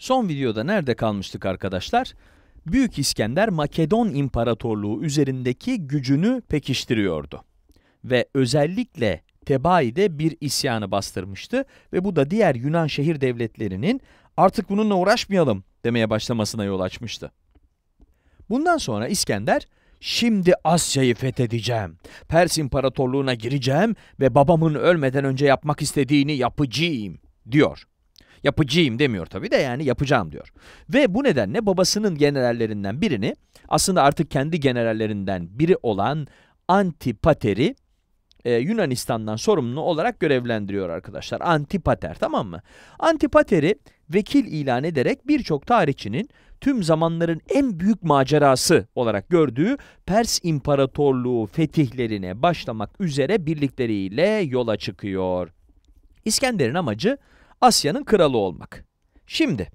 Son videoda nerede kalmıştık arkadaşlar? Büyük İskender Makedon İmparatorluğu üzerindeki gücünü pekiştiriyordu. Ve özellikle Tebai'de bir isyanı bastırmıştı ve bu da diğer Yunan şehir devletlerinin artık bununla uğraşmayalım demeye başlamasına yol açmıştı. Bundan sonra İskender, şimdi Asya'yı fethedeceğim, Pers İmparatorluğuna gireceğim ve babamın ölmeden önce yapmak istediğini yapacağım diyor. Yapıcıyım demiyor tabi de yani yapacağım diyor. Ve bu nedenle babasının generallerinden birini aslında artık kendi generallerinden biri olan Antipater'i e, Yunanistan'dan sorumlu olarak görevlendiriyor arkadaşlar. Antipater tamam mı? Antipater'i vekil ilan ederek birçok tarihçinin tüm zamanların en büyük macerası olarak gördüğü Pers İmparatorluğu fetihlerine başlamak üzere birlikleriyle yola çıkıyor. İskender'in amacı Asya'nın kralı olmak. Şimdi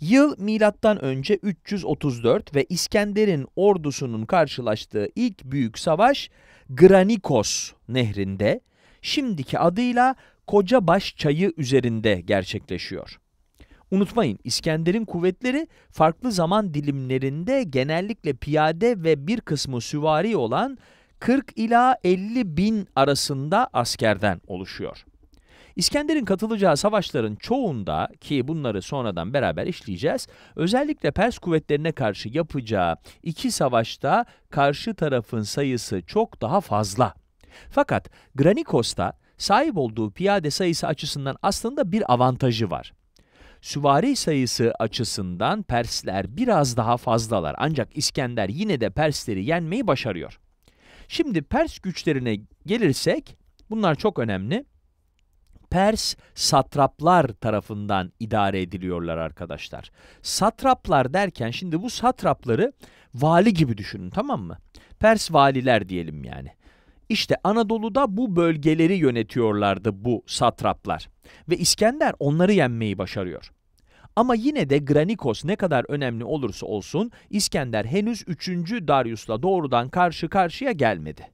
yıl milattan önce 334 ve İskender'in ordusunun karşılaştığı ilk büyük savaş Granikos nehrinde şimdiki adıyla Kocabaş Çayı üzerinde gerçekleşiyor. Unutmayın İskender'in kuvvetleri farklı zaman dilimlerinde genellikle piyade ve bir kısmı süvari olan 40 ila 50 bin arasında askerden oluşuyor. İskender'in katılacağı savaşların çoğunda ki bunları sonradan beraber işleyeceğiz, özellikle Pers kuvvetlerine karşı yapacağı iki savaşta karşı tarafın sayısı çok daha fazla. Fakat Granikos'ta sahip olduğu piyade sayısı açısından aslında bir avantajı var. Süvari sayısı açısından Persler biraz daha fazlalar ancak İskender yine de Persleri yenmeyi başarıyor. Şimdi Pers güçlerine gelirsek bunlar çok önemli. Pers satraplar tarafından idare ediliyorlar arkadaşlar. Satraplar derken şimdi bu satrapları vali gibi düşünün tamam mı? Pers valiler diyelim yani. İşte Anadolu'da bu bölgeleri yönetiyorlardı bu satraplar ve İskender onları yenmeyi başarıyor. Ama yine de Granikos ne kadar önemli olursa olsun İskender henüz 3. Darius'la doğrudan karşı karşıya gelmedi.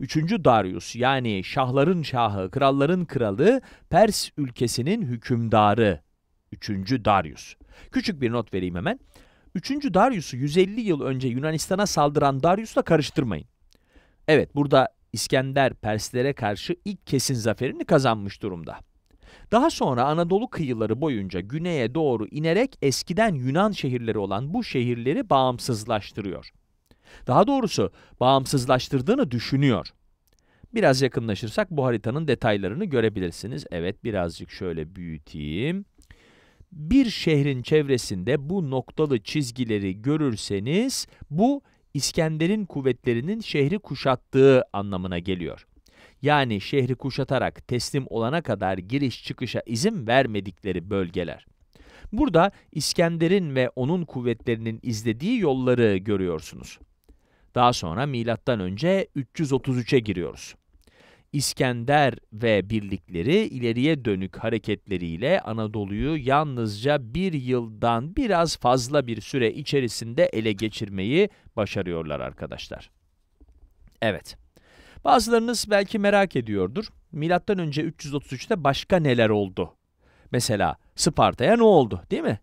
Üçüncü Darius yani şahların şahı, kralların kralı, Pers ülkesinin hükümdarı. Üçüncü Darius. Küçük bir not vereyim hemen. Üçüncü Darius'u 150 yıl önce Yunanistan'a saldıran Darius'la karıştırmayın. Evet burada İskender Perslere karşı ilk kesin zaferini kazanmış durumda. Daha sonra Anadolu kıyıları boyunca güneye doğru inerek eskiden Yunan şehirleri olan bu şehirleri bağımsızlaştırıyor. Daha doğrusu bağımsızlaştırdığını düşünüyor. Biraz yakınlaşırsak bu haritanın detaylarını görebilirsiniz. Evet birazcık şöyle büyüteyim. Bir şehrin çevresinde bu noktalı çizgileri görürseniz bu İskender'in kuvvetlerinin şehri kuşattığı anlamına geliyor. Yani şehri kuşatarak teslim olana kadar giriş çıkışa izin vermedikleri bölgeler. Burada İskender'in ve onun kuvvetlerinin izlediği yolları görüyorsunuz. Daha sonra milattan önce 333'e giriyoruz. İskender ve birlikleri ileriye dönük hareketleriyle Anadolu'yu yalnızca bir yıldan biraz fazla bir süre içerisinde ele geçirmeyi başarıyorlar arkadaşlar. Evet. Bazılarınız belki merak ediyordur. Milattan önce 333'te başka neler oldu? Mesela Sparta'ya ne oldu, değil mi?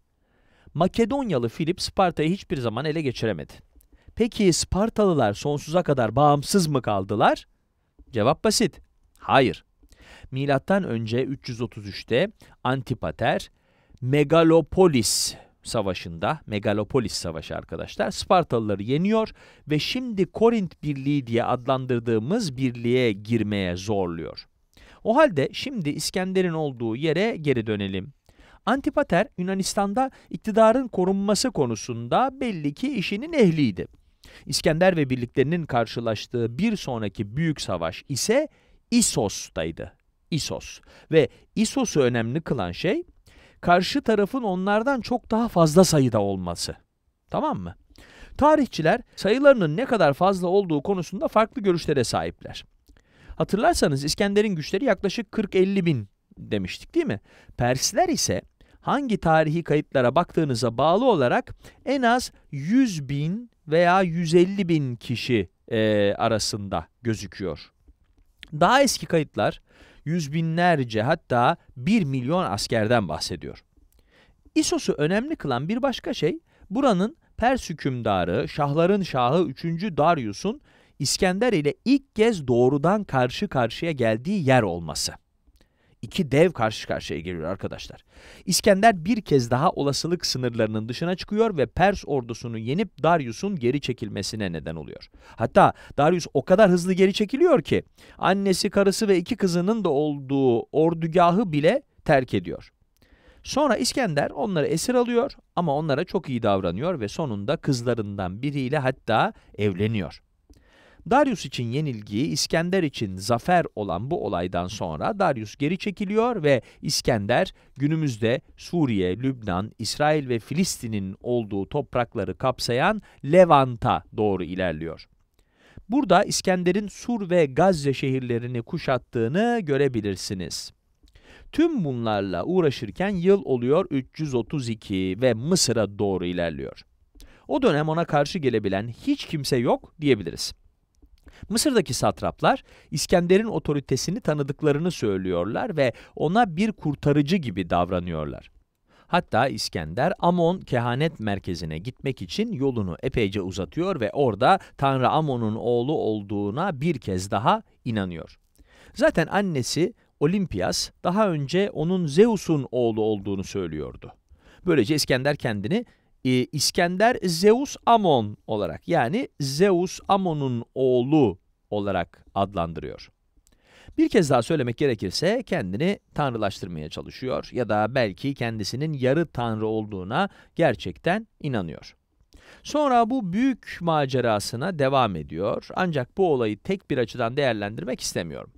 Makedonyalı Filip Sparta'yı hiçbir zaman ele geçiremedi. Peki Spartalılar sonsuza kadar bağımsız mı kaldılar? Cevap basit. Hayır. Milattan önce 333'te Antipater Megalopolis Savaşı'nda, Megalopolis Savaşı arkadaşlar, Spartalıları yeniyor ve şimdi Korint Birliği diye adlandırdığımız birliğe girmeye zorluyor. O halde şimdi İskender'in olduğu yere geri dönelim. Antipater Yunanistan'da iktidarın korunması konusunda belli ki işinin ehliydi. İskender ve birliklerinin karşılaştığı bir sonraki büyük savaş ise İsos'taydı. İsos Ve İsos'u önemli kılan şey karşı tarafın onlardan çok daha fazla sayıda olması. Tamam mı? Tarihçiler sayılarının ne kadar fazla olduğu konusunda farklı görüşlere sahipler. Hatırlarsanız İskender'in güçleri yaklaşık 40-50 bin demiştik değil mi? Persler ise hangi tarihi kayıtlara baktığınıza bağlı olarak en az 100 bin veya 150 bin kişi e, arasında gözüküyor. Daha eski kayıtlar yüz binlerce hatta 1 milyon askerden bahsediyor. İsos'u önemli kılan bir başka şey buranın Pers hükümdarı, şahların şahı 3. Darius'un İskender ile ilk kez doğrudan karşı karşıya geldiği yer olması iki dev karşı karşıya geliyor arkadaşlar. İskender bir kez daha olasılık sınırlarının dışına çıkıyor ve Pers ordusunu yenip Darius'un geri çekilmesine neden oluyor. Hatta Darius o kadar hızlı geri çekiliyor ki annesi, karısı ve iki kızının da olduğu ordugahı bile terk ediyor. Sonra İskender onları esir alıyor ama onlara çok iyi davranıyor ve sonunda kızlarından biriyle hatta evleniyor. Darius için yenilgiyi İskender için zafer olan bu olaydan sonra Darius geri çekiliyor ve İskender günümüzde Suriye, Lübnan, İsrail ve Filistin'in olduğu toprakları kapsayan Levant'a doğru ilerliyor. Burada İskender'in Sur ve Gazze şehirlerini kuşattığını görebilirsiniz. Tüm bunlarla uğraşırken yıl oluyor 332 ve Mısır'a doğru ilerliyor. O dönem ona karşı gelebilen hiç kimse yok diyebiliriz. Mısır'daki satraplar İskender'in otoritesini tanıdıklarını söylüyorlar ve ona bir kurtarıcı gibi davranıyorlar. Hatta İskender Amon kehanet merkezine gitmek için yolunu epeyce uzatıyor ve orada Tanrı Amon'un oğlu olduğuna bir kez daha inanıyor. Zaten annesi Olimpias daha önce onun Zeus'un oğlu olduğunu söylüyordu. Böylece İskender kendini e, İskender Zeus Amon olarak yani Zeus Amon'un oğlu olarak adlandırıyor. Bir kez daha söylemek gerekirse kendini tanrılaştırmaya çalışıyor ya da belki kendisinin yarı tanrı olduğuna gerçekten inanıyor. Sonra bu büyük macerasına devam ediyor ancak bu olayı tek bir açıdan değerlendirmek istemiyorum.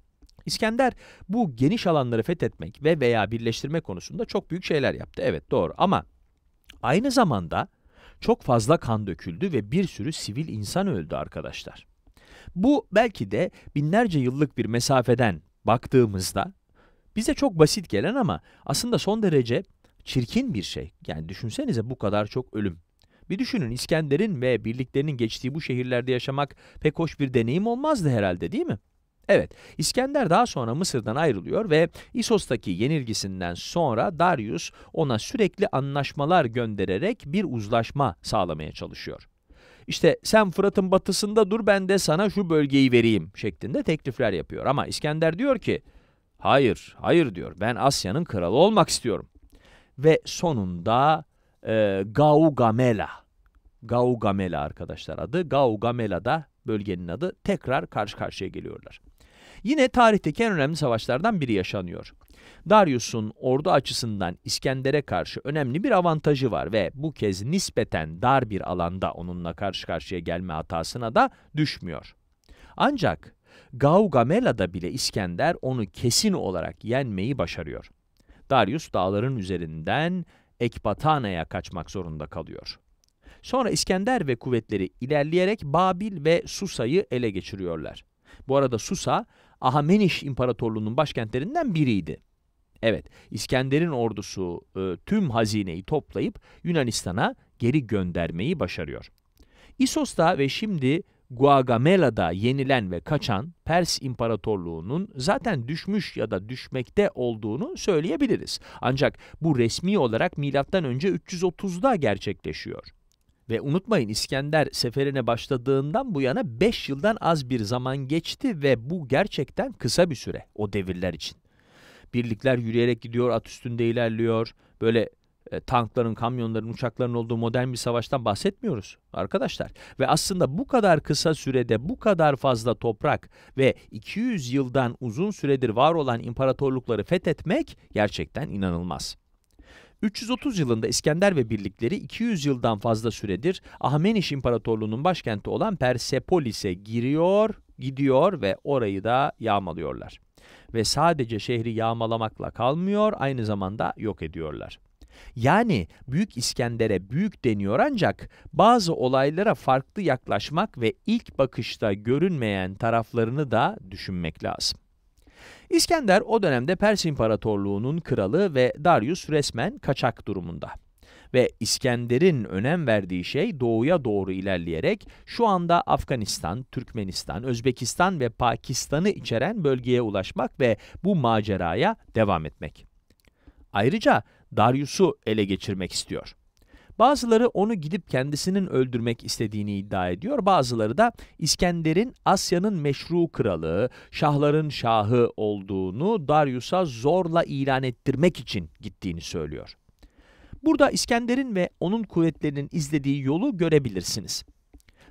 İskender bu geniş alanları fethetmek ve veya birleştirme konusunda çok büyük şeyler yaptı. Evet doğru ama Aynı zamanda çok fazla kan döküldü ve bir sürü sivil insan öldü arkadaşlar. Bu belki de binlerce yıllık bir mesafeden baktığımızda bize çok basit gelen ama aslında son derece çirkin bir şey. Yani düşünsenize bu kadar çok ölüm. Bir düşünün İskender'in ve birliklerinin geçtiği bu şehirlerde yaşamak pek hoş bir deneyim olmazdı herhalde değil mi? Evet, İskender daha sonra Mısır'dan ayrılıyor ve İsos'taki yenilgisinden sonra Darius ona sürekli anlaşmalar göndererek bir uzlaşma sağlamaya çalışıyor. İşte sen Fırat'ın batısında dur ben de sana şu bölgeyi vereyim şeklinde teklifler yapıyor. Ama İskender diyor ki hayır hayır diyor ben Asya'nın kralı olmak istiyorum. Ve sonunda e, Gaugamela Gaugamela arkadaşlar adı Gaugamela'da bölgenin adı tekrar karşı karşıya geliyorlar. Yine tarihteki en önemli savaşlardan biri yaşanıyor. Darius'un ordu açısından İskender'e karşı önemli bir avantajı var ve bu kez nispeten dar bir alanda onunla karşı karşıya gelme hatasına da düşmüyor. Ancak Gaugamela'da bile İskender onu kesin olarak yenmeyi başarıyor. Darius dağların üzerinden Ekbatana'ya kaçmak zorunda kalıyor. Sonra İskender ve kuvvetleri ilerleyerek Babil ve Susa'yı ele geçiriyorlar. Bu arada Susa, Ahameniş İmparatorluğu'nun başkentlerinden biriydi. Evet, İskender'in ordusu e, tüm hazineyi toplayıp Yunanistan'a geri göndermeyi başarıyor. İsos'ta ve şimdi Guagamela'da yenilen ve kaçan Pers İmparatorluğu'nun zaten düşmüş ya da düşmekte olduğunu söyleyebiliriz. Ancak bu resmi olarak M.Ö. 330'da gerçekleşiyor. Ve unutmayın İskender seferine başladığından bu yana 5 yıldan az bir zaman geçti ve bu gerçekten kısa bir süre o devirler için. Birlikler yürüyerek gidiyor, at üstünde ilerliyor. Böyle e, tankların, kamyonların, uçakların olduğu modern bir savaştan bahsetmiyoruz arkadaşlar. Ve aslında bu kadar kısa sürede bu kadar fazla toprak ve 200 yıldan uzun süredir var olan imparatorlukları fethetmek gerçekten inanılmaz. 330 yılında İskender ve birlikleri 200 yıldan fazla süredir Ahmeniş İmparatorluğu'nun başkenti olan Persepolis'e giriyor, gidiyor ve orayı da yağmalıyorlar. Ve sadece şehri yağmalamakla kalmıyor, aynı zamanda yok ediyorlar. Yani Büyük İskender'e büyük deniyor ancak bazı olaylara farklı yaklaşmak ve ilk bakışta görünmeyen taraflarını da düşünmek lazım. İskender o dönemde Pers İmparatorluğu'nun kralı ve Darius resmen kaçak durumunda. Ve İskender'in önem verdiği şey doğuya doğru ilerleyerek şu anda Afganistan, Türkmenistan, Özbekistan ve Pakistan'ı içeren bölgeye ulaşmak ve bu maceraya devam etmek. Ayrıca Darius'u ele geçirmek istiyor. Bazıları onu gidip kendisinin öldürmek istediğini iddia ediyor. Bazıları da İskender'in Asya'nın meşru kralı, şahların şahı olduğunu Darius'a zorla ilan ettirmek için gittiğini söylüyor. Burada İskender'in ve onun kuvvetlerinin izlediği yolu görebilirsiniz.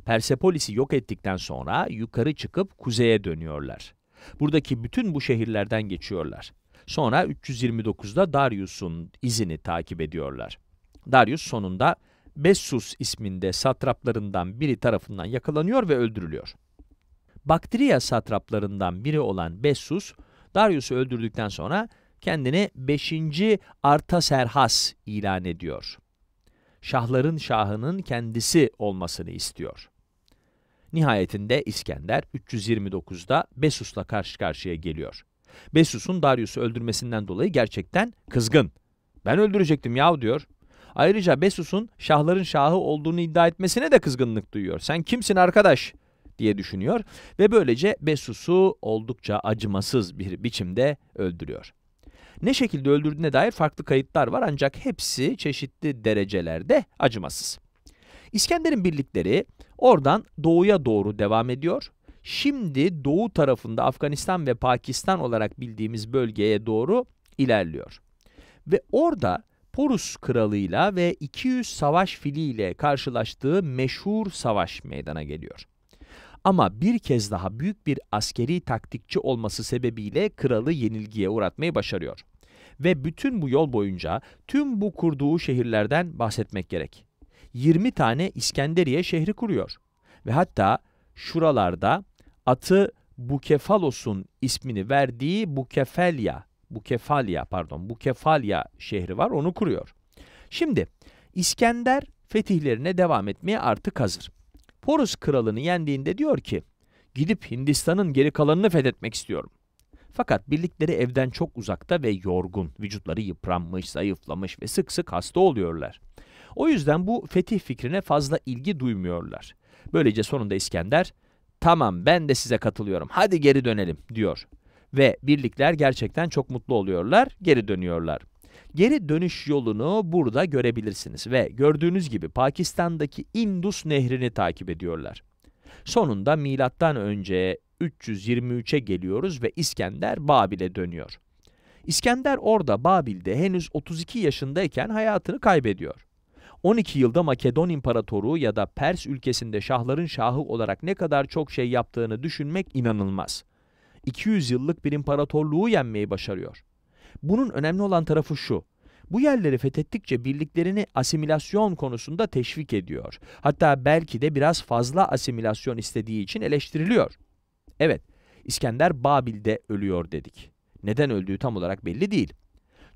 Persepolis'i yok ettikten sonra yukarı çıkıp kuzeye dönüyorlar. Buradaki bütün bu şehirlerden geçiyorlar. Sonra 329'da Darius'un izini takip ediyorlar. Darius sonunda Bessus isminde satraplarından biri tarafından yakalanıyor ve öldürülüyor. Baktriya satraplarından biri olan Bessus, Darius'u öldürdükten sonra kendini 5. Artaserhas ilan ediyor. Şahların şahının kendisi olmasını istiyor. Nihayetinde İskender 329'da Bessus'la karşı karşıya geliyor. Bessus'un Darius'u öldürmesinden dolayı gerçekten kızgın. Ben öldürecektim yahu diyor. Ayrıca Besus'un şahların şahı olduğunu iddia etmesine de kızgınlık duyuyor. Sen kimsin arkadaş diye düşünüyor ve böylece Besus'u oldukça acımasız bir biçimde öldürüyor. Ne şekilde öldürdüğüne dair farklı kayıtlar var ancak hepsi çeşitli derecelerde acımasız. İskender'in birlikleri oradan doğuya doğru devam ediyor. Şimdi doğu tarafında Afganistan ve Pakistan olarak bildiğimiz bölgeye doğru ilerliyor. Ve orada Porus kralıyla ve 200 savaş filiyle karşılaştığı meşhur savaş meydana geliyor. Ama bir kez daha büyük bir askeri taktikçi olması sebebiyle kralı yenilgiye uğratmayı başarıyor. Ve bütün bu yol boyunca tüm bu kurduğu şehirlerden bahsetmek gerek. 20 tane İskenderiye şehri kuruyor. Ve hatta şuralarda atı Bukefalos'un ismini verdiği Bukefelya Bukefalya pardon Bukefalya şehri var onu kuruyor. Şimdi İskender fetihlerine devam etmeye artık hazır. Porus kralını yendiğinde diyor ki gidip Hindistan'ın geri kalanını fethetmek istiyorum. Fakat birlikleri evden çok uzakta ve yorgun, vücutları yıpranmış, zayıflamış ve sık sık hasta oluyorlar. O yüzden bu fetih fikrine fazla ilgi duymuyorlar. Böylece sonunda İskender, tamam ben de size katılıyorum hadi geri dönelim diyor. Ve birlikler gerçekten çok mutlu oluyorlar, geri dönüyorlar. Geri dönüş yolunu burada görebilirsiniz ve gördüğünüz gibi Pakistan'daki Indus Nehri'ni takip ediyorlar. Sonunda milattan önce 323'e geliyoruz ve İskender Babil'e dönüyor. İskender orada Babil'de henüz 32 yaşındayken hayatını kaybediyor. 12 yılda Makedon İmparatoru ya da Pers ülkesinde şahların şahı olarak ne kadar çok şey yaptığını düşünmek inanılmaz. 200 yıllık bir imparatorluğu yenmeyi başarıyor. Bunun önemli olan tarafı şu. Bu yerleri fethettikçe birliklerini asimilasyon konusunda teşvik ediyor. Hatta belki de biraz fazla asimilasyon istediği için eleştiriliyor. Evet, İskender Babil'de ölüyor dedik. Neden öldüğü tam olarak belli değil.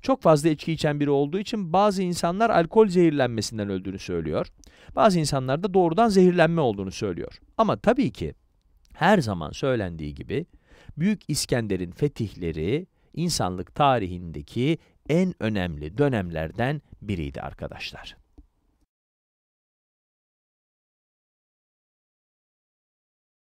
Çok fazla içki içen biri olduğu için bazı insanlar alkol zehirlenmesinden öldüğünü söylüyor. Bazı insanlar da doğrudan zehirlenme olduğunu söylüyor. Ama tabii ki her zaman söylendiği gibi Büyük İskender'in fetihleri insanlık tarihindeki en önemli dönemlerden biriydi arkadaşlar.